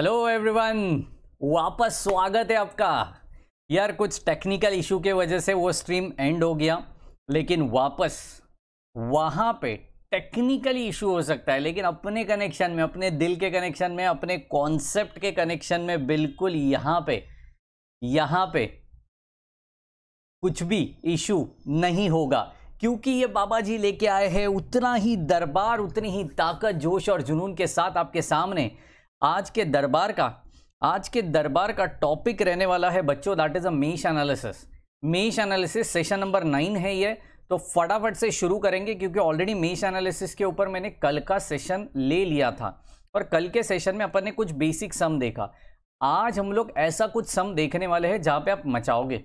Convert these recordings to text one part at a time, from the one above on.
Hello everyone वापस स्वागत है आपका यार कुछ टेक्निकल इशू के वजह से वो स्ट्रीम एंड हो गया लेकिन वापस वहाँ पे टेक्निकली इशू हो सकता है लेकिन अपने कनेक्शन में अपने दिल के कनेक्शन में अपने कॉन्सेप्ट के कनेक्शन में बिल्कुल यहाँ पे यहाँ पे कुछ भी इशू नहीं होगा क्योंकि ये बाबा जी लेके आए हैं उतना ही दरबार उतनी ही ताकत जोश और जुनून के साथ आपके सामने आज के दरबार का आज के दरबार का टॉपिक रहने वाला है बच्चों that is a mesh analysis mesh analysis session number nine है ये तो फटाफट से शुरू करेंगे क्योंकि ऑलरेडी मेश एनालिसिस के ऊपर मैंने कल का सेशन ले लिया था और कल के सेशन में अपन ने कुछ बेसिक सम देखा आज हम लोग ऐसा कुछ सम देखने वाले हैं जहाँ पे आप मचाओगे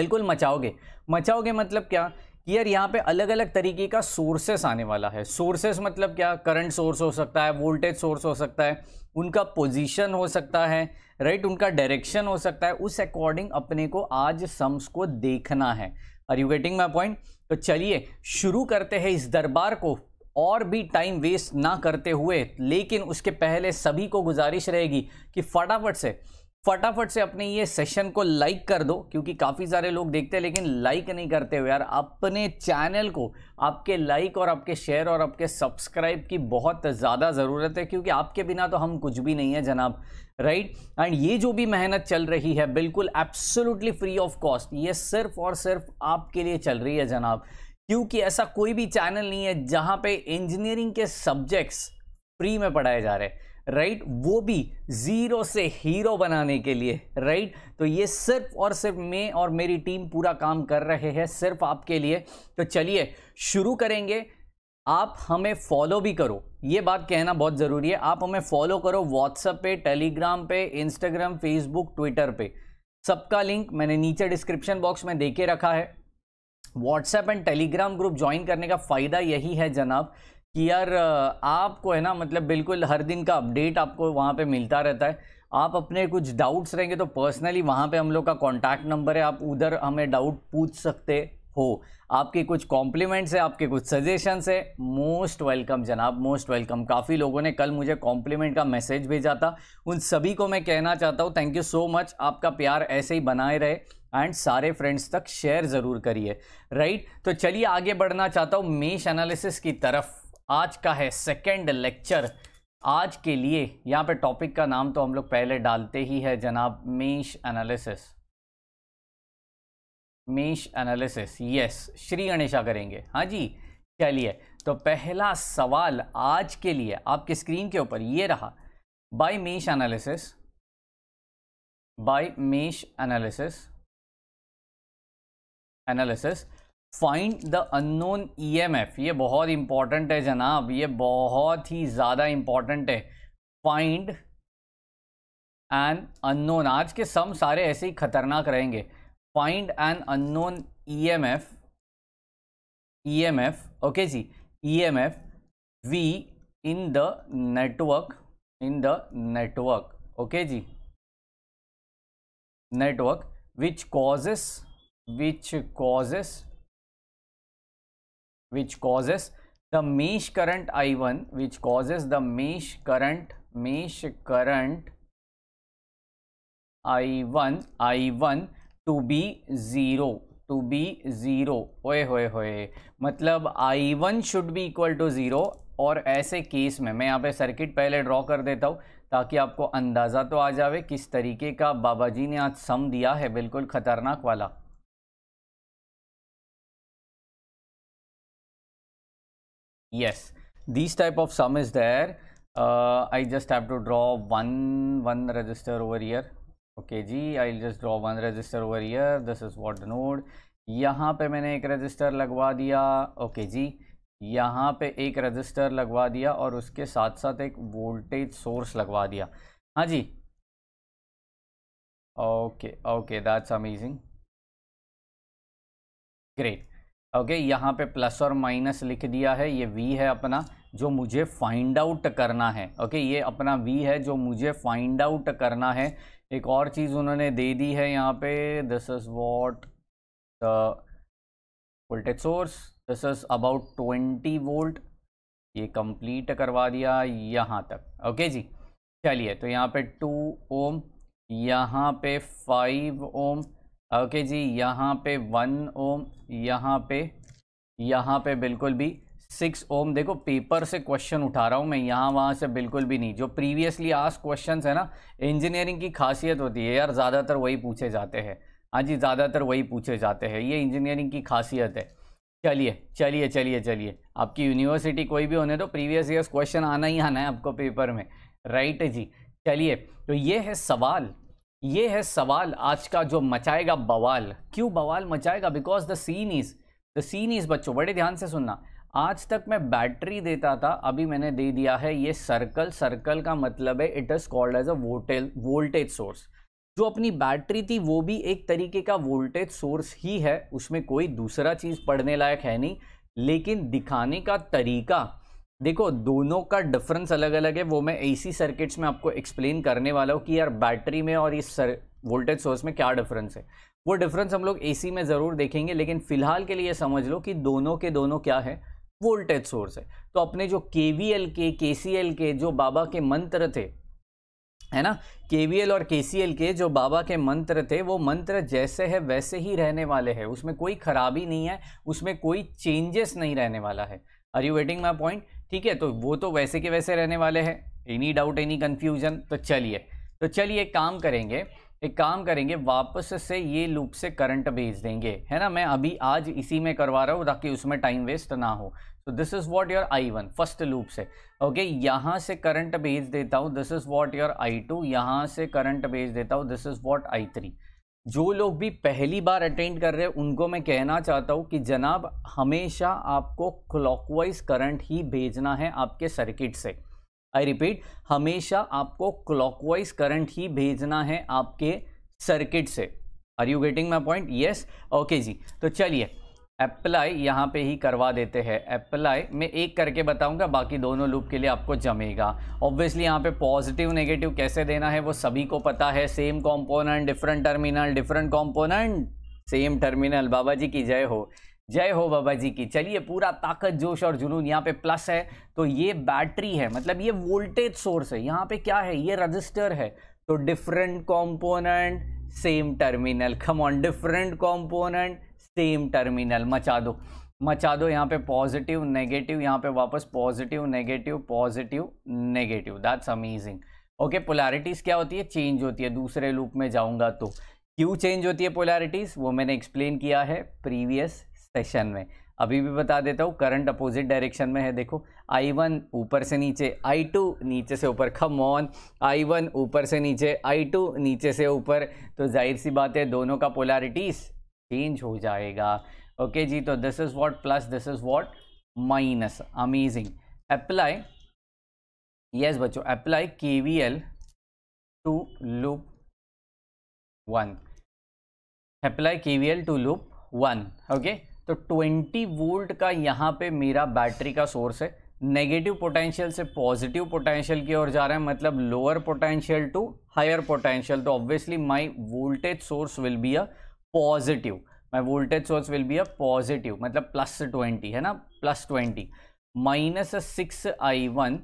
बिल्कुल मचाओगे मचाओगे मतलब क्या कि यार यहाँ पे अलग अलग तरीके का सोर्सेस आने वाला है सोर्सेस मतलब क्या करंट सोर्स हो सकता है वोल्टेज सोर्स हो सकता है उनका पोजीशन हो सकता है राइट उनका डायरेक्शन हो सकता है उस अकॉर्डिंग अपने को आज सम्स को देखना है are you getting my point तो चलिए शुरू करते हैं इस दरबार को और भी टाइम वेस्ट ना करते हुए लेकिन उसके पहले सभी को गुजारिश रहेगी कि फटाफट से फटाफट से अपने ये सेशन को लाइक कर दो क्योंकि काफ़ी सारे लोग देखते हैं लेकिन लाइक नहीं करते हो यार अपने चैनल को आपके लाइक और आपके शेयर और आपके सब्सक्राइब की बहुत ज़्यादा ज़रूरत है क्योंकि आपके बिना तो हम कुछ भी नहीं है जनाब राइट right? एंड ये जो भी मेहनत चल रही है बिल्कुल एब्सोलूटली फ्री ऑफ कॉस्ट ये सिर्फ और सिर्फ आपके लिए चल रही है जनाब क्योंकि ऐसा कोई भी चैनल नहीं है जहाँ पर इंजीनियरिंग के सब्जेक्ट्स फ्री में पढ़ाए जा रहे हैं राइट वो भी ज़ीरो से हीरो बनाने के लिए राइट तो ये सिर्फ और सिर्फ मैं और मेरी टीम पूरा काम कर रहे हैं सिर्फ आपके लिए तो चलिए शुरू करेंगे आप हमें फॉलो भी करो ये बात कहना बहुत ज़रूरी है आप हमें फॉलो करो व्हाट्सएप पे टेलीग्राम पे इंस्टाग्राम फेसबुक ट्विटर पे सबका लिंक मैंने नीचे डिस्क्रिप्शन बॉक्स में दे के रखा है WhatsApp and Telegram group join करने का फ़ायदा यही है जनाब कि यार आपको है ना मतलब बिल्कुल हर दिन का अपडेट आपको वहाँ पे मिलता रहता है आप अपने कुछ डाउट्स रहेंगे तो पर्सनली वहाँ पे हम लोग का कॉन्टैक्ट नंबर है आप उधर हमें डाउट पूछ सकते हो आपके कुछ कॉम्प्लीमेंट्स है आपके कुछ सजेशंस है मोस्ट वेलकम जनाब मोस्ट वेलकम काफ़ी लोगों ने कल मुझे कॉम्प्लीमेंट का मैसेज भेजा था उन सभी को मैं कहना चाहता हूँ थैंक यू सो मच आपका प्यार ऐसे ही बनाए रहे एंड सारे फ्रेंड्स तक शेयर ज़रूर करिए राइट तो चलिए आगे बढ़ना चाहता हूँ मेष एनालिसिस की तरफ आज का है सेकेंड लेक्चर आज के लिए यहाँ पे टॉपिक का नाम तो हम लोग पहले डालते ही है जनाब mesh analysis mesh analysis yes Shri Ganesha करेंगे हाँ जी चलिए तो पहला सवाल आज के लिए आपके स्क्रीन के ऊपर ये रहा by mesh analysis by mesh analysis analysis find the unknown EMF ये बहुत इंपॉर्टेंट है जनाब ये बहुत ही ज़्यादा इंपॉर्टेंट है फाइंड एन अननोन आज के सम सारे ऐसे ही खतरनाक रहेंगे find an unknown EMF EMF okay जी EMF V in the network in the network okay जी network which causes which causes which causes the mesh current I1 which causes the mesh current mesh current I1 I1 to be 0 to be 0 ओए होए होए मतलब I1 should be equal to 0 और ऐसे case में मैं यहाँ पे सर्किट पहले ड्रॉ कर देता हूँ ताकि आपको अंदाज़ा तो आ जावे किस तरीके का बाबा जी ने आज सम दिया है बिल्कुल ख़तरनाक वाला yes these type of sum is there uh, I just have to draw one one register over here okay ji I'll just draw one register over here this is what the node yahan pe maine ek register lagwa diya okay, ji यहाँ पे एक register लगवा दिया और उसके साथ साथ एक वोल्टेज सोर्स लगवा दिया हाँ जी okay okay that's amazing great okay यहाँ पे प्लस और माइनस लिख दिया है ये वी है अपना जो मुझे फाइंड आउट करना है ओके ये अपना वी है जो मुझे फाइंड आउट करना है एक और चीज़ उन्होंने दे दी है यहाँ पे this is what the voltage source this is about twenty volt ये कंप्लीट करवा दिया यहाँ तक ओके जी चलिए तो यहाँ पे टू ओम यहाँ पे फाइव ओम ओके okay जी यहाँ पे वन ओम यहाँ पे यहाँ पे बिल्कुल भी सिक्स ओम देखो पेपर से क्वेश्चन उठा रहा हूँ मैं यहाँ वहाँ से बिल्कुल भी नहीं जो प्रीवियसली आज क्वेश्चन है ना इंजीनियरिंग की खासियत होती है यार ज़्यादातर वही पूछे जाते हैं हाँ जी ज़्यादातर वही पूछे जाते हैं ये इंजीनियरिंग की खासियत है चलिए चलिए चलिए चलिए आपकी यूनिवर्सिटी कोई भी होने तो प्रीवियस ईयर क्वेश्चन आना ही आना है आपको पेपर में राइट जी चलिए तो ये है सवाल ये है सवाल आज का जो मचाएगा बवाल क्यों बवाल मचाएगा because the scene is the scene is बच्चों बड़े ध्यान से सुनना आज तक मैं बैटरी देता था अभी मैंने दे दिया है ये सर्कल सर्कल का मतलब है it is called as a वोटेल वोल्टेज सोर्स जो अपनी बैटरी थी वो भी एक तरीके का वोल्टेज सोर्स ही है उसमें कोई दूसरा चीज़ पढ़ने लायक है नहीं लेकिन दिखाने का तरीका देखो दोनों का डिफरेंस अलग अलग है वो मैं एसी सर्किट्स में आपको एक्सप्लेन करने वाला हूँ कि यार बैटरी में और इस सर वोल्टेज सोर्स में क्या डिफरेंस है वो डिफरेंस हम लोग एसी में ज़रूर देखेंगे लेकिन फ़िलहाल के लिए समझ लो कि दोनों के दोनों क्या है वोल्टेज सोर्स है तो अपने जो के वी एल के के सी एल के जो बाबा के मंत्र थे है ना के वी एल और के सी एल के जो बाबा के मंत्र थे वो मंत्र जैसे है वैसे ही रहने वाले हैं उसमें कोई खराबी नहीं है उसमें कोई चेंजेस नहीं रहने वाला है are you waiting my point ठीक है तो वो तो वैसे के वैसे रहने वाले हैं एनी डाउट एनी कन्फ्यूजन तो चलिए तो चलिए एक काम करेंगे एक काम करेंगे वापस से ये लूप से करंट भेज देंगे है ना मैं अभी आज इसी में करवा रहा हूँ ताकि उसमें टाइम वेस्ट ना हो तो this is what your I one first loop से ओके यहाँ से करंट भेज देता हूँ this is what your I two यहाँ से करंट भेज देता हूँ this is what I three जो लोग भी पहली बार अटेंड कर रहे हैं उनको मैं कहना चाहता हूँ कि जनाब हमेशा आपको क्लॉकवाइज करंट ही भेजना है आपके सर्किट से आई रिपीट हमेशा आपको क्लॉकवाइज करंट ही भेजना है आपके सर्किट से are you getting my point yes okay जी तो चलिए अप्लाई यहाँ पे ही करवा देते हैं अप्लाई मैं एक करके बताऊँगा बाकी दोनों लूप के लिए आपको जमेगा ऑब्वियसली यहाँ पे पॉजिटिव नेगेटिव कैसे देना है वो सभी को पता है same component different terminal different component same terminal बाबा जी की जय हो जय हो बाबा जी की चलिए पूरा ताकत जोश और जुनून यहाँ पे प्लस है तो ये बैटरी है मतलब ये वोल्टेज सोर्स है यहाँ पे क्या है ये रजिस्टर है तो different component same terminal come on different component same terminal मचा दो मचा दो यहाँ पे पॉजिटिव नेगेटिव यहाँ पे वापस positive negative positive negative that's amazing okay polarities क्या होती है चेंज होती है दूसरे लूप में जाऊँगा तो क्यों चेंज होती है पोलैरिटीज़ वो मैंने एक्सप्लेन किया है प्रीवियस सेशन में अभी भी बता देता हूँ करंट अपोजिट डायरेक्शन में है देखो आई वन ऊपर से नीचे आई टू नीचे से ऊपर खम ऑन आई वन ऊपर से नीचे आई टू नीचे से ऊपर तो जाहिर सी बात है दोनों का पोलैरिटीज़ चेंज हो जाएगा ओके okay जी तो this is what plus this is what minus amazing apply yes बच्चों apply K V L to loop one apply K V L to loop one okay तो 20 वोल्ट का यहाँ पे मेरा बैटरी का सोर्स है नेगेटिव पोटेंशियल से positive potential की ओर जा रहा है मतलब lower potential to higher potential तो obviously my voltage source will be a positive my voltage source will be a positive मतलब प्लस ट्वेंटी है ना plus twenty minus six I one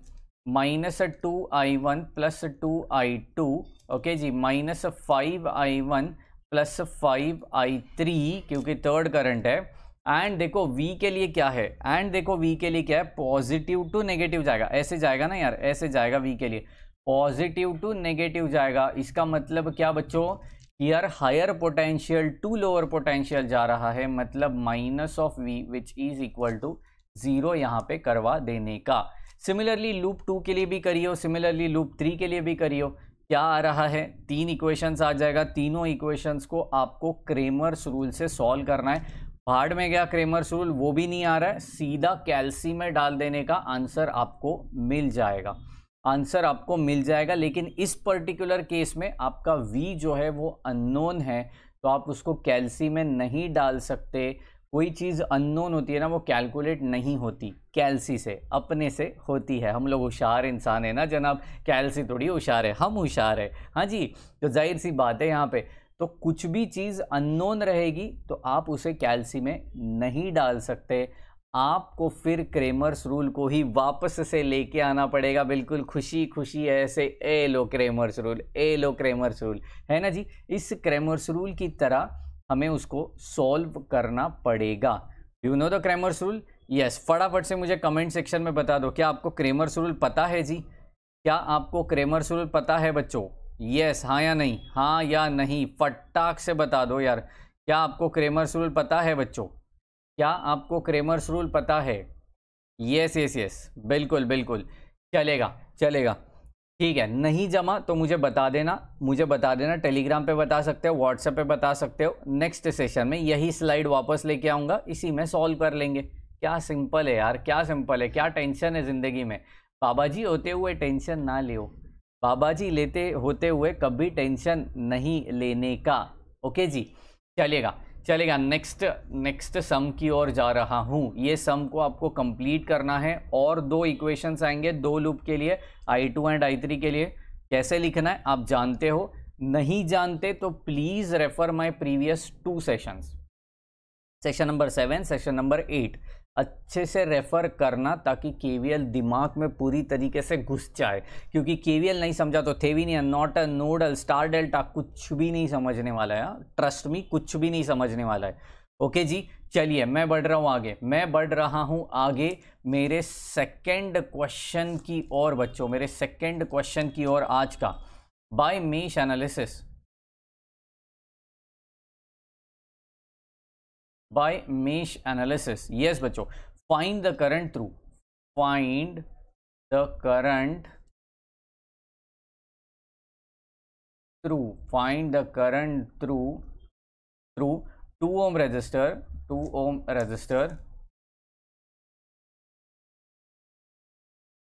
minus two I one plus two I two okay जी minus five I one plus five I three क्योंकि third current है and देखो v के लिए क्या है एंड देखो v के लिए क्या है पॉजिटिव टू नेगेटिव जाएगा ऐसे जाएगा ना यार ऐसे जाएगा v के लिए पॉजिटिव टू नेगेटिव जाएगा इसका मतलब क्या बच्चों here higher potential to lower potential जा रहा है मतलब minus of V which is equal to zero यहाँ पे करवा देने का सिमिलरली लूप टू के लिए भी करियो सिमिलरली लूप थ्री के लिए भी करियो क्या आ रहा है तीन इक्वेशंस आ जाएगा तीनों इक्वेशंस को आपको क्रेमर्स रूल से सॉल्व करना है भाड़ में गया क्रेमर्स रूल वो भी नहीं आ रहा है सीधा कैल्सी में डाल देने का आंसर आपको मिल जाएगा आंसर आपको मिल जाएगा लेकिन इस पर्टिकुलर केस में आपका वी जो है वो अननोन है तो आप उसको कैलसी में नहीं डाल सकते कोई चीज़ अननोन होती है ना वो कैलकुलेट नहीं होती कैलसी से अपने से होती है हम लोग होशार इंसान है ना जनाब कैलसी थोड़ी होशार है हम होशार है हाँ जी तो जाहिर सी बात है यहाँ पे तो कुछ भी चीज़ अननोन रहेगी तो आप उसे कैलसी में नहीं डाल सकते आपको फिर क्रेमर्स रूल को ही वापस से लेके आना पड़ेगा बिल्कुल खुशी खुशी ऐसे ए लो क्रेमर्स रूल ए लो क्रेमर्स रूल है ना जी इस क्रेमर्स रूल की तरह हमें उसको सॉल्व करना पड़ेगा you know the Cramer's rule yes फटाफट से मुझे कमेंट सेक्शन में बता दो क्या आपको क्रेमर्स रूल पता है जी क्या आपको क्रेमर्स रूल पता है बच्चों यस yes, हाँ या नहीं हाँ या नहीं फटाक से बता दो यार क्या आपको क्रेमर्स रूल पता है बच्चों क्या आपको क्रेमर्स रूल पता है यस यस यस बिल्कुल बिल्कुल चलेगा चलेगा ठीक है नहीं जमा तो मुझे बता देना मुझे बता देना टेलीग्राम पे बता सकते हो व्हाट्सएप पे बता सकते हो नेक्स्ट सेशन में यही स्लाइड वापस लेके आऊँगा इसी में सॉल्व कर लेंगे क्या सिंपल है यार क्या सिंपल है क्या टेंशन है ज़िंदगी में बाबा जी होते हुए टेंशन ना ले बाबा जी लेते होते हुए कभी टेंशन नहीं लेने का ओके जी चलेगा चलेगा नेक्स्ट नेक्स्ट सम की ओर जा रहा हूँ ये सम को आपको कंप्लीट करना है और दो इक्वेशंस आएंगे दो लूप के लिए I two and I three के लिए कैसे लिखना है आप जानते हो नहीं जानते तो please refer my previous two sessions session number seven session number eight अच्छे से रेफ़र करना ताकि के दिमाग में पूरी तरीके से घुस जाए क्योंकि के नहीं समझा तो Thevenin not a nodal star delta कुछ भी नहीं समझने वाला है ट्रस्ट हाँ। मी कुछ भी नहीं समझने वाला है ओके जी चलिए मैं बढ़ रहा हूँ आगे मैं बढ़ रहा हूँ आगे मेरे सेकेंड क्वेश्चन की ओर बच्चों मेरे सेकेंड क्वेश्चन की ओर आज का by mesh analysis by mesh analysis yes bacho find the current through find the current through find the current through through 2 ohm resistor 2 ohm resistor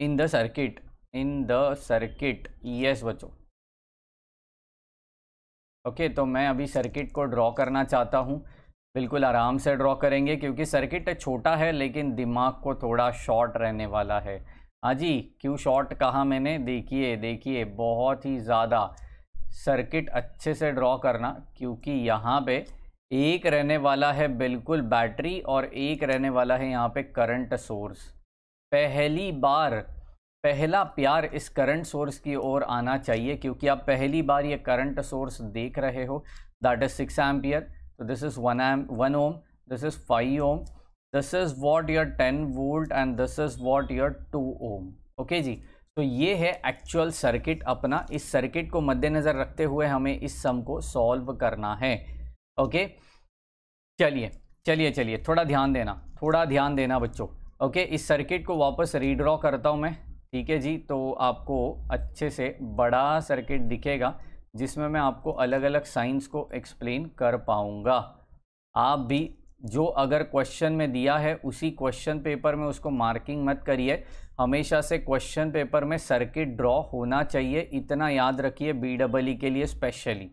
in the circuit in the circuit yes बच्चों okay okay, तो मैं अभी circuit को draw करना चाहता हूँ बिल्कुल आराम से ड्रॉ करेंगे क्योंकि सर्किट छोटा है लेकिन दिमाग को थोड़ा शॉर्ट रहने वाला है हाँ जी क्यों शॉर्ट कहा मैंने देखिए देखिए बहुत ही ज़्यादा सर्किट अच्छे से ड्रॉ करना क्योंकि यहाँ पे एक रहने वाला है बिल्कुल बैटरी और एक रहने वाला है यहाँ पे करंट सोर्स पहली बार पहला प्यार इस करंट सोर्स की ओर आना चाहिए क्योंकि आप पहली बार ये करंट सोर्स देख रहे हो that is six ampere so this is 1 amp 1 ohm this is 5 ohm this is what your 10 volt and this is what your 2 ohm okay जी तो ये है एक्चुअल सर्किट अपना इस सर्किट को मद्देनज़र रखते हुए हमें इस सम को सॉल्व करना है ओके चलिए चलिए चलिए थोड़ा ध्यान देना थोड़ा ध्यान देना बच्चों ओके इस सर्किट को वापस रीड्रॉ करता हूँ मैं ठीक है जी तो आपको अच्छे से बड़ा सर्किट दिखेगा जिसमें मैं आपको अलग अलग साइंस को एक्सप्लेन कर पाऊँगा आप भी जो अगर क्वेश्चन में दिया है उसी क्वेश्चन पेपर में उसको मार्किंग मत करिए हमेशा से क्वेश्चन पेपर में सर्किट ड्रॉ होना चाहिए इतना याद रखिए बी डबल ई के लिए specially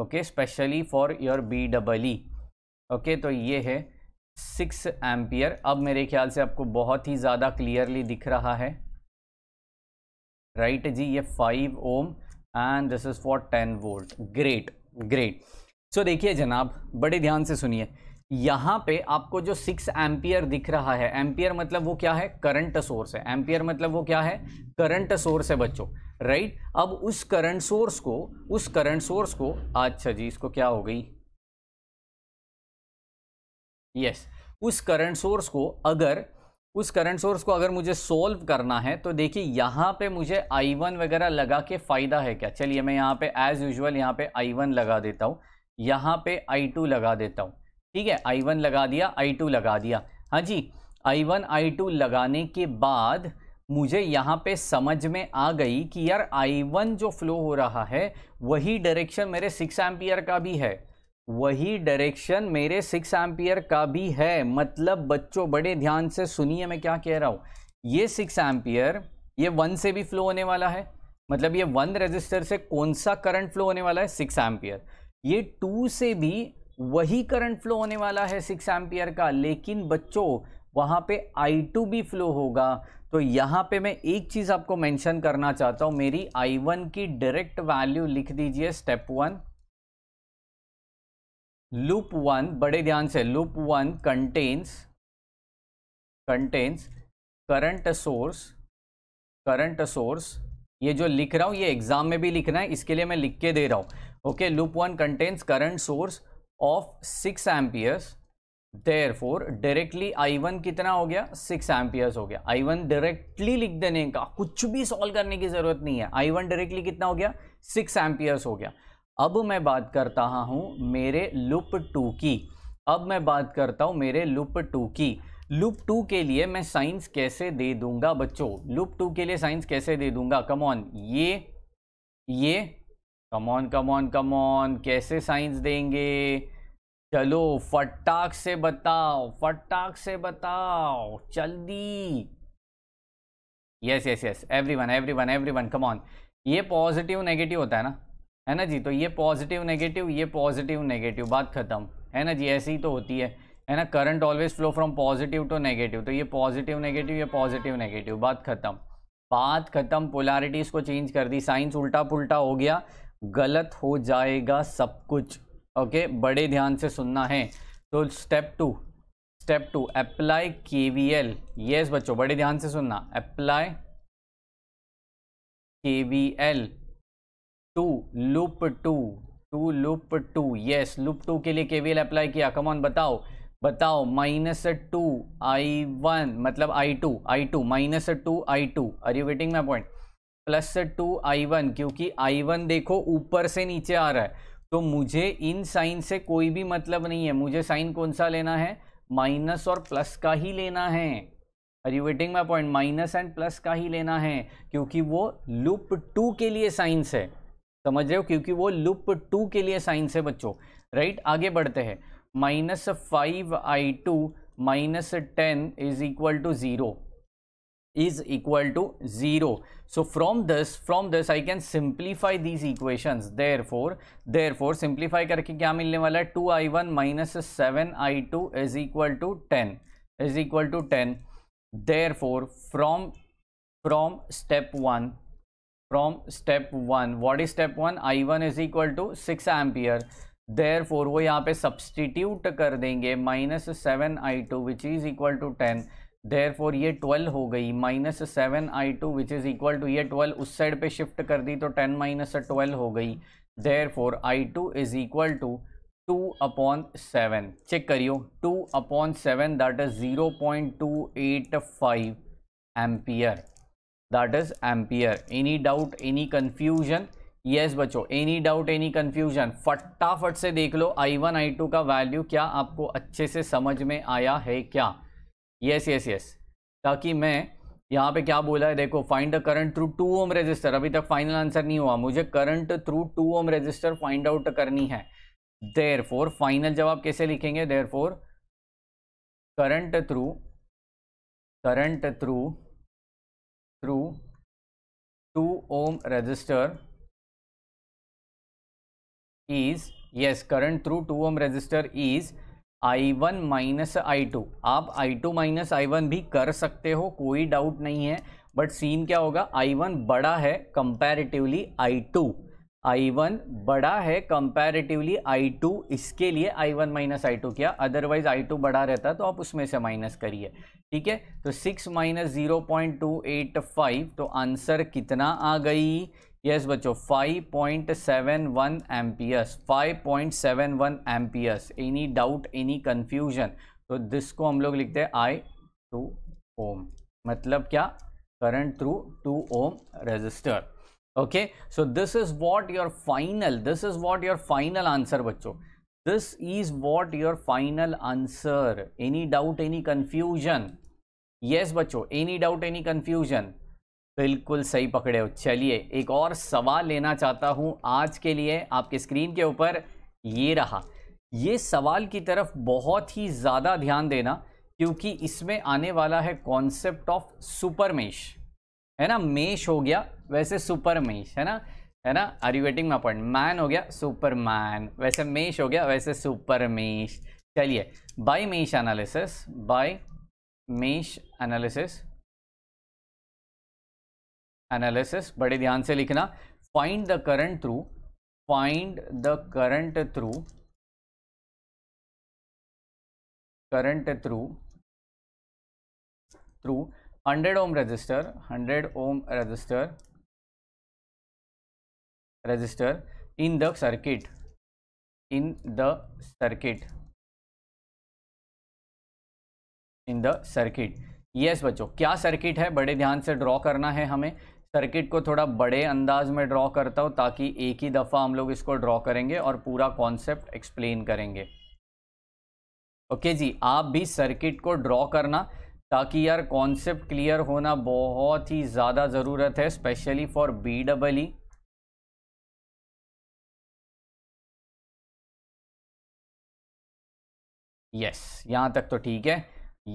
okay specially for your B double E okay तो ये है सिक्स एम्पियर अब मेरे ख्याल से आपको बहुत ही ज़्यादा क्लियरली दिख रहा है राइट right जी ये five ohm and this is for ten volt great great so देखिए जनाब बड़े ध्यान से सुनिए यहाँ पे आपको जो सिक्स एम्पियर दिख रहा है एम्पियर मतलब वो क्या है करंट सोर्स है एम्पियर मतलब वो क्या है करंट सोर्स है बच्चों राइट right? अब उस करंट सोर्स को उस करंट सोर्स को अच्छा जी इसको क्या हो गई यस yes. उस करंट सोर्स को अगर उस करंट सोर्स को अगर मुझे सोल्व करना है तो देखिए यहाँ पे मुझे आई वन वगैरह लगा के फ़ायदा है क्या चलिए मैं यहाँ पे एज़ यूजल यहाँ पे आई वन लगा देता हूँ यहाँ पे आई टू लगा देता हूँ ठीक है आई वन लगा दिया आई टू लगा दिया हाँ जी आई वन आई टू लगाने के बाद मुझे यहाँ पे समझ में आ गई कि यार आई वन जो फ्लो हो रहा है वही डायरेक्शन मेरे सिक्स एम्पियर का भी है वही डायरेक्शन मेरे सिक्स एम्पियर का भी है मतलब बच्चों बड़े ध्यान से सुनिए मैं क्या कह रहा हूँ ये सिक्स एम्पियर ये वन से भी फ्लो होने वाला है मतलब ये वन रेजिस्टर से कौन सा करंट फ्लो होने वाला है सिक्स एम्पियर ये टू से भी वही करंट फ्लो होने वाला है सिक्स एम्पियर का लेकिन बच्चों वहाँ पे आई टू भी फ्लो होगा तो यहाँ पे मैं एक चीज़ आपको मेंशन करना चाहता हूँ मेरी आई वन की डायरेक्ट वैल्यू लिख दीजिए स्टेप वन लूप वन बड़े ध्यान से loop one contains contains current source current source ये जो लिख रहा हूँ ये एग्जाम में भी लिखना है इसके लिए मैं लिख के दे रहा हूँ okay loop one contains current source of six amperes therefore directly I one कितना हो गया सिक्स एम्पियर्स हो गया आई वन डायरेक्टली लिख देने का कुछ भी सॉल्व करने की जरूरत नहीं है आई वन डायरेक्टली कितना हो गया सिक्स एम्पियर्स हो गया अब मैं बात करता हूँ मेरे लुप टू की अब मैं बात करता हूँ मेरे लुप टू की लुप टू के लिए मैं साइंस कैसे दे दूंगा बच्चों लुप टू के लिए साइंस कैसे दे दूंगा कमॉन ये ये कमॉन कमॉन कमॉन कैसे साइंस देंगे चलो फटाक से बताओ फटाक से बताओ जल्दी yes yes yes everyone everyone everyone come on ये पॉजिटिव नेगेटिव होता है ना है ना जी तो ये पॉजिटिव नेगेटिव ये पॉजिटिव नेगेटिव बात खत्म है ना जी ऐसी ही तो होती है है ना current always flow from positive to negative तो ये पॉजिटिव नेगेटिव ये पॉजिटिव नेगेटिव बात खत्म बात खत्म पोलैरिटीज़ को चेंज कर दी साइंस उल्टा पुल्टा हो गया गलत हो जाएगा सब कुछ ओके बड़े ध्यान से सुनना है तो step two step two apply K V L yes बच्चों बड़े ध्यान से सुनना apply K V L to loop two two loop two yes loop two के लिए केवीएल अप्लाई किया कमॉन बताओ बताओ माइनस टू आई वन मतलब I two I two minus two I two are you waiting my point plus two I one क्योंकि I one देखो ऊपर से नीचे आ रहा है तो मुझे इन साइन से कोई भी मतलब नहीं है मुझे साइन कौन सा लेना है माइनस और प्लस का ही लेना है are you waiting my point minus and plus का ही लेना है क्योंकि वो लूप टू के लिए साइंस है समझ रहे हो क्योंकि वो लूप टू के लिए साइन से बच्चों राइट आगे बढ़ते हैं minus five I two minus ten is equal to zero is equal to zero so from this from this I can simplify these equation therefore therefore simplify करके क्या मिलने वाला है two I one minus seven I two is equal to ten is equal to ten therefore from from step one from step one what is step one I one is equal to six ampere therefore वो यहाँ पे substitute कर देंगे minus seven I two which is equal to ten therefore ये twelve हो गई minus seven I two which is equal to ये twelve उस साइड पे शिफ्ट कर दी तो टेन माइनस ट्वेल्व हो गई therefore I two is equal to two upon seven check करियो two upon seven that is zero point two eight five ampere that is ampere any doubt any confusion yes बच्चों any doubt any confusion फटाफट से देख लो I one I two का value क्या आपको अच्छे से समझ में आया है क्या यस यस यस ताकि मैं यहाँ पे क्या बोला है देखो find the current through two ohm resistor अभी तक फाइनल आंसर नहीं हुआ मुझे current through two ohm resistor find out करनी है देर फोर फाइनल जवाब कैसे लिखेंगे therefore current through current through through 2 ohm resistor is yes current through 2 ohm resistor is I1 minus I2 आप I2 minus I1 भी कर सकते हो कोई डाउट नहीं है बट सीन क्या होगा I1 बड़ा है कंपैरेटिवली I2 आई वन बड़ा है कंपैरेटिवली आई टू इसके लिए I one minus I two किया अदरवाइज आई टू बड़ा रहता तो आप उसमें से माइनस करिए ठीक है तो six minus zero point two eight five तो आंसर कितना आ गई यस yes, बच्चों five point seven one S five point seven one S any doubt any confusion तो दिस को हम लोग लिखते हैं आई टू ओम मतलब क्या current through two ohm resistor okay so this is what your final this is what your final answer bachcho this is what your final answer any doubt any confusion yes बच्चों any doubt any confusion बिल्कुल सही पकड़े हो चलिए एक और सवाल लेना चाहता हूँ आज के लिए आपके स्क्रीन के ऊपर ये रहा ये सवाल की तरफ बहुत ही ज़्यादा ध्यान देना क्योंकि इसमें आने वाला है कॉन्सेप्ट ऑफ सुपरमेश है ना मेष हो गया वैसे सुपर मेष है ना है ना are you waiting my point man हो गया मैन वैसे मेष हो गया वैसे सुपर मेष चलिए by mesh analysis by mesh analysis analysis बड़े ध्यान से लिखना find the current through find the current through current through through 100 ohm resistor 100 ohm resistor resistor in the circuit in the circuit in the circuit yes बच्चों क्या circuit है बड़े ध्यान से ड्रॉ करना है हमें सर्किट को थोड़ा बड़े अंदाज में ड्रॉ करता हूँ ताकि एक ही दफ़ा हम लोग इसको ड्रॉ करेंगे और पूरा कॉन्सेप्ट एक्सप्लेन करेंगे ओके okay जी आप भी सर्किट को ड्रॉ करना ताकि यार कॉन्सेप्ट क्लियर होना बहुत ही ज़्यादा ज़रूरत है specially for B double E yes यहाँ तक तो ठीक है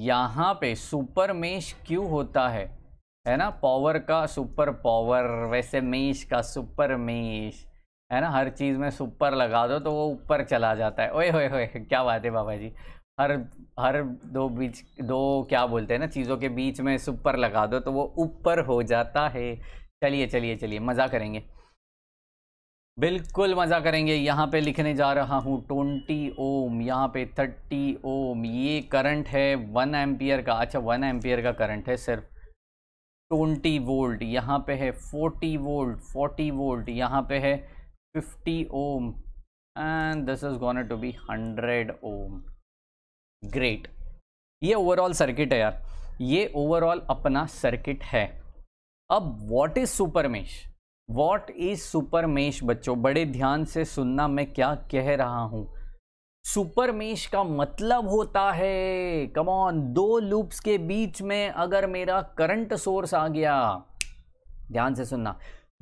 यहाँ पे सुपर मेश क्यों होता है है ना पावर का सुपर पावर वैसे मेश का सुपर मेश है ना हर चीज़ में सुपर लगा दो तो वो ऊपर चला जाता है ओए होए होए क्या बात है बाबा जी हर हर दो बीच दो क्या बोलते हैं ना चीज़ों के बीच में सुपर लगा दो तो वो ऊपर हो जाता है चलिए चलिए चलिए मज़ा करेंगे बिल्कुल मज़ा करेंगे यहाँ पे लिखने जा रहा हूँ ट्वेंटी ओम यहाँ पे थर्टी ओम ये करंट है वन एम्पियर का अच्छा वन एम्पियर का करंट है सिर्फ ट्वेंटी वोल्ट यहाँ पे है फोर्टी वोल्ट फोर्टी वोल्ट यहाँ पे है fifty ohm and this is gonna to be hundred ohm great ये ओवरऑल सर्किट है यार ये ओवरऑल अपना सर्किट है अब what is super mesh what is super mesh बच्चों बड़े ध्यान से सुनना मैं क्या कह रहा हूं सुपर मेश का मतलब होता है कम ऑन दो लूप्स के बीच में अगर मेरा करंट सोर्स आ गया ध्यान से सुनना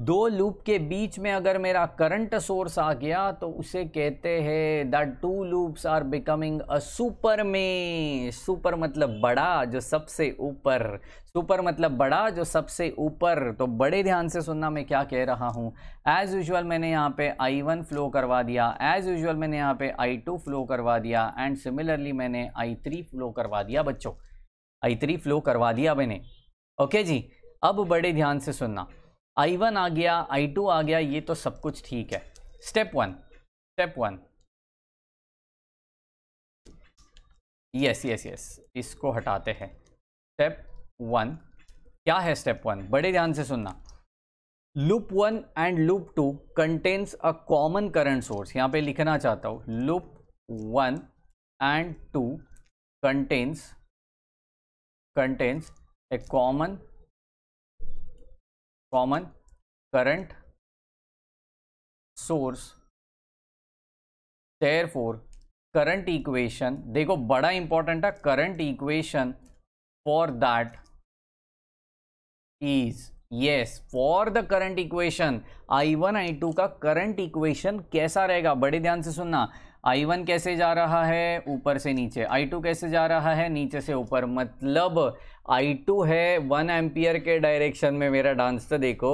दो लूप के बीच में अगर मेरा करंट सोर्स आ गया तो उसे कहते हैं the two loops are becoming a super में सुपर मतलब बड़ा जो सबसे ऊपर सुपर मतलब बड़ा जो सबसे ऊपर तो बड़े ध्यान से सुनना मैं क्या कह रहा हूँ एज़ यूजल मैंने यहाँ पे आई वन फ्लो करवा दिया एज़ यूजल मैंने यहाँ पे आई टू फ्लो करवा दिया एंड सिमिलरली मैंने आई थ्री फ्लो करवा दिया बच्चों आई थ्री फ्लो करवा दिया मैंने ओके जी अब बड़े ध्यान से सुनना I1 वन आ गया आई टू आ गया ये तो सब कुछ ठीक है step one step one yes yes yes इसको हटाते हैं स्टेप वन क्या है स्टेप वन बड़े ध्यान से सुनना loop one and loop two contains a common current source यहां पे लिखना चाहता हूं loop one and two contains contains a common common current source therefore current equation देखो बड़ा इंपॉर्टेंट है current equation for that is yes for the current equation I1 I2 का current equation कैसा रहेगा बड़े ध्यान से सुनना I1 कैसे जा रहा है ऊपर से नीचे I2 कैसे जा रहा है नीचे से ऊपर मतलब आई टू है वन एम्पियर के डायरेक्शन में मेरा डांस तो देखो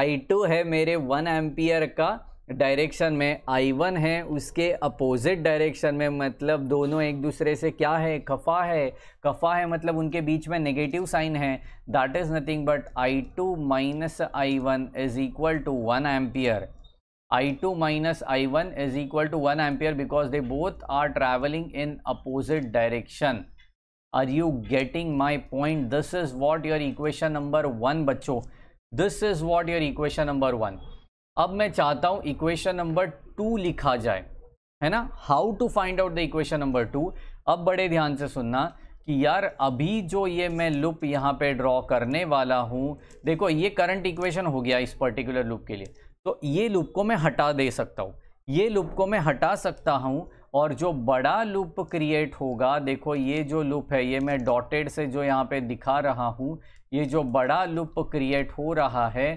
आई टू है मेरे वन एम्पियर का डायरेक्शन में आई वन है उसके अपोजिट डायरेक्शन में मतलब दोनों एक दूसरे से क्या है कफा है कफा है मतलब उनके बीच में नेगेटिव साइन है that is nothing but I two minus I one is equal to one ampere I two minus I one is equal to one ampere because they both are travelling in opposite direction are you getting my point this is what your equation number one बच्चों this is what your equation number one अब मैं चाहता हूँ equation number to लिखा जाए है ना how to find out the equation number two अब बड़े ध्यान से सुनना कि यार अभी जो ये मैं लुप यहाँ पे ड्रॉ करने वाला हूँ देखो ये करंट इक्वेशन हो गया इस पर्टिकुलर लुप के लिए तो ये लुप को मैं हटा दे सकता हूँ ये लुप को मैं हटा सकता हूँ और जो बड़ा लूप क्रिएट होगा देखो ये जो लूप है ये मैं डॉटेड से जो यहाँ पे दिखा रहा हूँ ये जो बड़ा लूप क्रिएट हो रहा है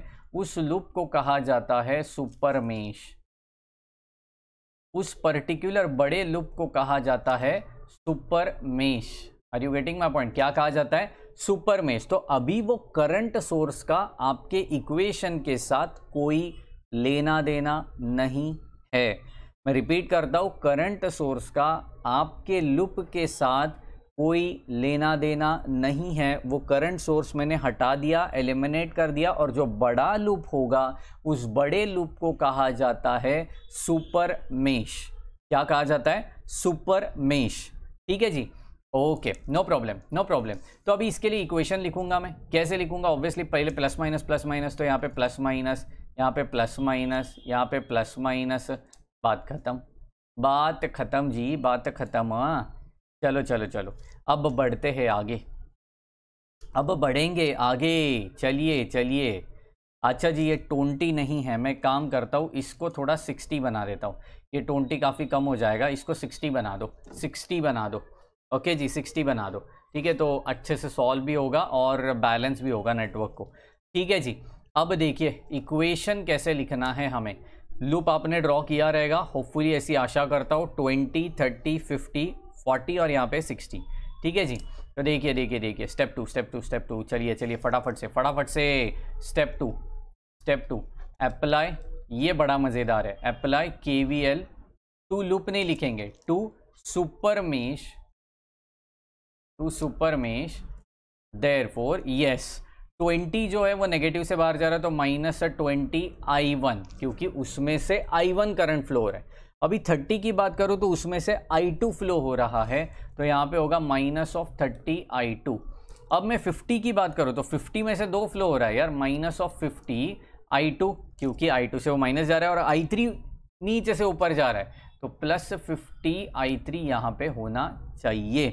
उस लूप को कहा जाता है सुपर मेश उस पर्टिकुलर बड़े लूप को कहा जाता है super mesh are you getting my point क्या कहा जाता है सुपर मेश तो अभी वो करंट सोर्स का आपके इक्वेशन के साथ कोई लेना देना नहीं है मैं रिपीट करता हूँ करंट सोर्स का आपके लुप के साथ कोई लेना देना नहीं है वो करंट सोर्स मैंने हटा दिया एलिमिनेट कर दिया और जो बड़ा लूप होगा उस बड़े लूप को कहा जाता है सुपर मेश क्या कहा जाता है सुपर मेश ठीक है जी okay no problem no problem तो अभी इसके लिए इक्वेशन लिखूंगा मैं कैसे लिखूंगा ऑब्वियसली पहले प्लस माइनस प्लस माइनस तो यहाँ पे प्लस माइनस यहाँ पे प्लस माइनस यहाँ पे प्लस माइनस बात ख़त्म बात ख़त्म जी बात ख़त्म हाँ चलो चलो चलो अब बढ़ते हैं आगे अब बढ़ेंगे आगे चलिए चलिए अच्छा जी ये ट्वेंटी नहीं है मैं काम करता हूँ इसको थोड़ा सिक्सटी बना देता हूँ ये ट्वेंटी काफ़ी कम हो जाएगा इसको सिक्सटी बना दो सिक्सटी बना दो ओके जी सिक्सटी बना दो ठीक है तो अच्छे से सॉल्व भी होगा और बैलेंस भी होगा नेटवर्क को ठीक है जी अब देखिए इक्वेशन कैसे लिखना है हमें लूप आपने ड्रॉ किया रहेगा होपफुली ऐसी आशा करता हूँ ट्वेंटी थर्टी फिफ्टी फोर्टी और यहाँ पे सिक्सटी ठीक है जी तो देखिए देखिए देखिए step two step two step two चलिए चलिए फटाफट से फटाफट से step two step two apply ये बड़ा मज़ेदार है apply K V L to loop नहीं लिखेंगे two super mesh two super mesh therefore yes twenty जो है वो नेगेटिव से बाहर जा रहा है तो माइनस है ट्वेंटी आई वन क्योंकि उसमें से आई वन करंट फ्लो हो रहा है अभी थर्टी की बात करूँ तो उसमें से आई टू फ्लो हो रहा है तो यहाँ पे होगा minus of thirty I two अब मैं फिफ्टी की बात करूँ तो फिफ्टी में से दो फ्लो हो रहा है यार minus of fifty I two क्योंकि आई टू से वो माइनस जा रहा है और आई थ्री नीचे से ऊपर जा रहा है तो प्लस फिफ्टी आई थ्री यहाँ पे होना चाहिए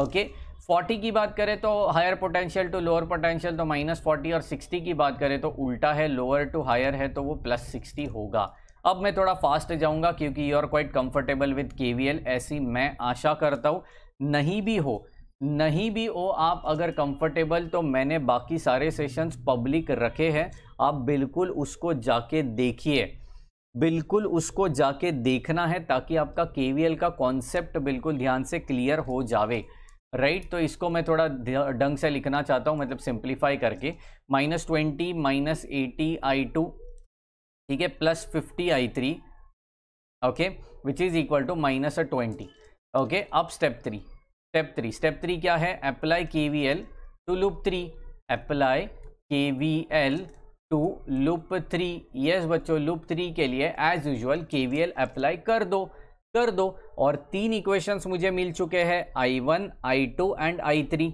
ओके okay? फोर्टी की बात करें तो higher potential to lower potential तो माइनस फोर्टी और सिक्सटी की बात करें तो उल्टा है लोअर टू हायर है तो वो प्लस सिक्सटी होगा अब मैं थोड़ा फास्ट जाऊंगा क्योंकि you are quite comfortable with के ऐसी मैं आशा करता हूँ नहीं भी हो नहीं भी हो आप अगर कंफर्टेबल तो मैंने बाकी सारे सेशंस पब्लिक रखे हैं आप बिल्कुल उसको जाके देखिए बिल्कुल उसको जाके देखना है ताकि आपका के का कॉन्सेप्ट बिल्कुल ध्यान से क्लियर हो जावे राइट तो इसको मैं थोड़ा ढंग से लिखना चाहता हूँ मतलब सिंप्लीफाई करके minus twenty minus eighty I two ठीक है plus fifty I three okay which is equal to minus a twenty okay अब step three step three step three क्या है apply K V L to loop three apply K V L to loop three yes बच्चों loop three के लिए as usual K V L apply कर दो कर दो और तीन इक्वेशंस मुझे मिल चुके हैं I one I two and I three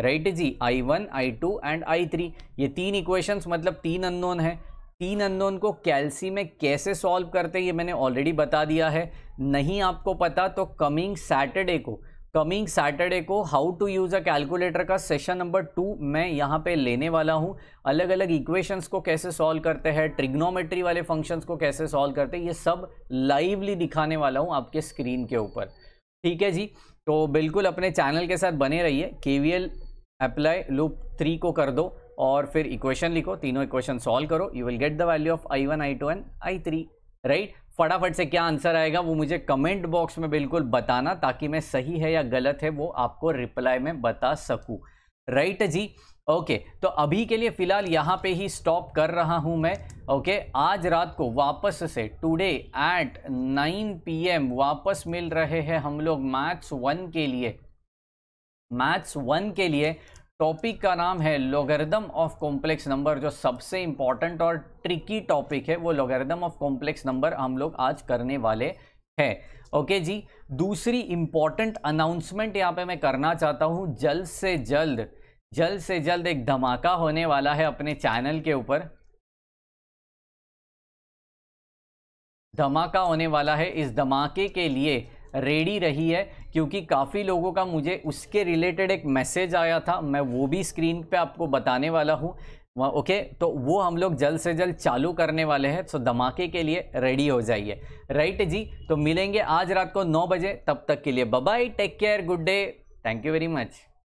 right जी I one I two and I three ये तीन इक्वेशंस मतलब तीन अननोन है तीन अननोन को कैलसी में कैसे सॉल्व करते ये मैंने ऑलरेडी बता दिया है नहीं आपको पता तो कमिंग सैटरडे को कमिंग सैटरडे को how to use a calculator का सेशन नंबर टू मैं यहाँ पे लेने वाला हूँ अलग अलग इक्वेशंस को कैसे सॉल्व करते हैं ट्रिग्नोमेट्री वाले फंक्शंस को कैसे सॉल्व करते हैं ये सब लाइवली दिखाने वाला हूँ आपके स्क्रीन के ऊपर ठीक है जी तो बिल्कुल अपने चैनल के साथ बने रहिए K V L apply loop three को कर दो और फिर इक्वेशन लिखो तीनों इक्वेशन सॉल्व करो you will get the value of I one I two and I three right फटाफट से क्या आंसर आएगा वो मुझे कमेंट बॉक्स में बिल्कुल बताना ताकि मैं सही है या गलत है वो आपको रिप्लाई में बता सकूँ राइट जी ओके okay, तो अभी के लिए फ़िलहाल यहाँ पे ही स्टॉप कर रहा हूँ मैं ओके okay, आज रात को वापस से टुडे एट 9 पीएम वापस मिल रहे हैं हम लोग मैथ्स वन के लिए मैथ्स वन के लिए टॉपिक का नाम है लोगरिदम ऑफ कॉम्प्लेक्स नंबर जो सबसे इम्पॉर्टेंट और ट्रिकी टॉपिक है वो लोगरिदम ऑफ कॉम्प्लेक्स नंबर हम लोग आज करने वाले हैं ओके जी दूसरी इम्पॉर्टेंट अनाउंसमेंट यहाँ पे मैं करना चाहता हूँ जल्द से जल्द जल्द से जल्द एक धमाका होने वाला है अपने चैनल के ऊपर धमाका होने वाला है इस धमाके के लिए रेडी रही है क्योंकि काफ़ी लोगों का मुझे उसके रिलेटेड एक मैसेज आया था मैं वो भी स्क्रीन पे आपको बताने वाला हूँ ओके तो वो हम लोग जल्द से जल्द चालू करने वाले हैं सो तो धमाके के लिए रेडी हो जाइए राइट जी तो मिलेंगे आज रात को नौ बजे तब तक के लिए bye take care good day thank you very much